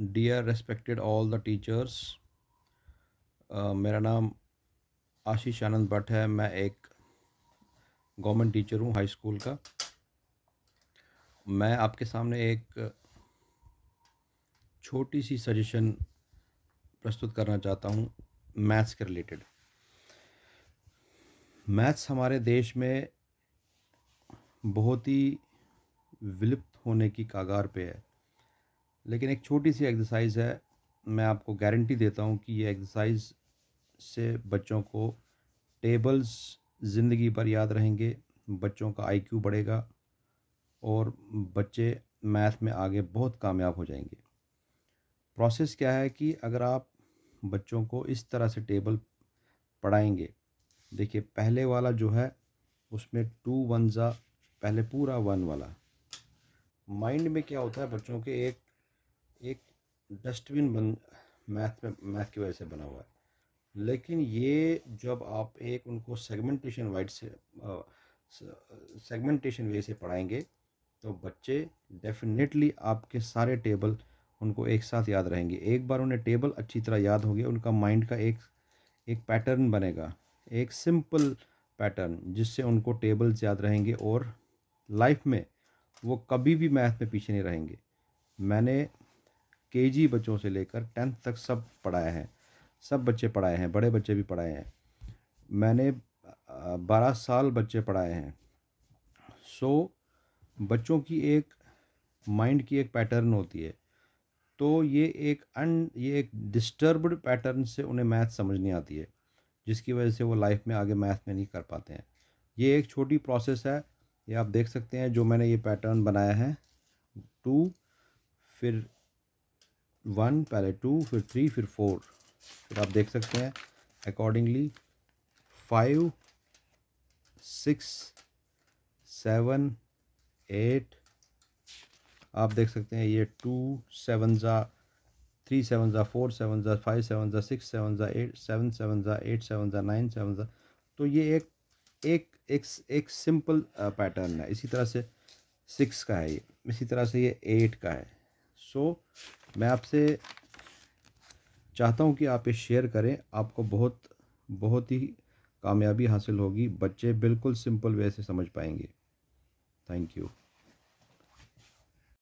dear respected all the teachers मेरा नाम आशीष आनंद भट्ट है मैं एक गवर्नमेंट टीचर हूँ हाई स्कूल का मैं आपके सामने एक छोटी सी सजेशन प्रस्तुत करना चाहता हूँ मैथ्स के रिलेटेड मैथ्स हमारे देश में बहुत ही विलुप्त होने की कागार पे है लेकिन एक छोटी सी एक्सरसाइज है मैं आपको गारंटी देता हूँ कि ये एक्सरसाइज से बच्चों को टेबल्स ज़िंदगी भर याद रहेंगे बच्चों का आईक्यू बढ़ेगा और बच्चे मैथ में आगे बहुत कामयाब हो जाएंगे प्रोसेस क्या है कि अगर आप बच्चों को इस तरह से टेबल पढ़ाएंगे देखिए पहले वाला जो है उसमें टू वन ज़ा पहले पूरा वन वाला माइंड में क्या होता है बच्चों के एक एक डस्टबिन बन मैथ में मैथ की वजह से बना हुआ है लेकिन ये जब आप एक उनको सेगमेंटेशन वाइड से सेगमेंटेशन वे से पढ़ाएंगे तो बच्चे डेफिनेटली आपके सारे टेबल उनको एक साथ याद रहेंगे एक बार उन्हें टेबल अच्छी तरह याद हो गया उनका माइंड का एक एक पैटर्न बनेगा एक सिंपल पैटर्न जिससे उनको टेबल्स याद रहेंगे और लाइफ में वो कभी भी मैथ में पीछे नहीं रहेंगे मैंने केजी बच्चों से लेकर टेंथ तक सब पढ़ाया है सब बच्चे पढ़ाए हैं बड़े बच्चे भी पढ़ाए हैं मैंने बारह साल बच्चे पढ़ाए हैं सो बच्चों की एक माइंड की एक पैटर्न होती है तो ये एक अन ये एक डिस्टर्बड पैटर्न से उन्हें मैथ समझ नहीं आती है जिसकी वजह से वो लाइफ में आगे मैथ में नहीं कर पाते हैं ये एक छोटी प्रोसेस है ये आप देख सकते हैं जो मैंने ये पैटर्न बनाया है टू फिर वन पहले टू फिर थ्री फिर फोर फिर आप देख सकते हैं accordingly five six seven eight आप देख सकते हैं ये टू सेवन ज़ा थ्री सेवन ज़ा फोर सेवन ज़ा फाइव सेवन ज़ा सिक्स सेवन ज़ा एट सेवन सेवन ज़ा एट सेवन ज़ा नाइन सेवन ज़ा तो ये एक एक एक एक सिंपल पैटर्न uh, है इसी तरह से सिक्स का है ये इसी तरह से ये एट का है सो so, मैं आपसे चाहता हूँ कि आप ये शेयर करें आपको बहुत बहुत ही कामयाबी हासिल होगी बच्चे बिल्कुल सिंपल वे से समझ पाएंगे थैंक यू